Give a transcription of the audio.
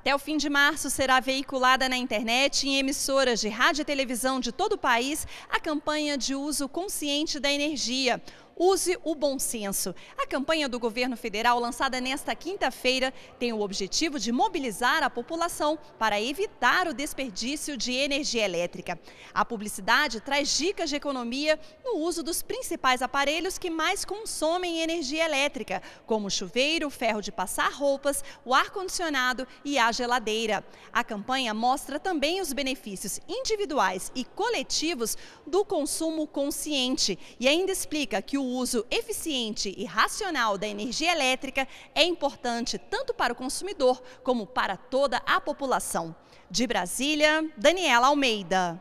Até o fim de março será veiculada na internet e em emissoras de rádio e televisão de todo o país a campanha de uso consciente da energia use o bom senso. A campanha do governo federal, lançada nesta quinta-feira, tem o objetivo de mobilizar a população para evitar o desperdício de energia elétrica. A publicidade traz dicas de economia no uso dos principais aparelhos que mais consomem energia elétrica, como chuveiro, ferro de passar roupas, o ar-condicionado e a geladeira. A campanha mostra também os benefícios individuais e coletivos do consumo consciente e ainda explica que o uso eficiente e racional da energia elétrica é importante tanto para o consumidor como para toda a população. De Brasília, Daniela Almeida.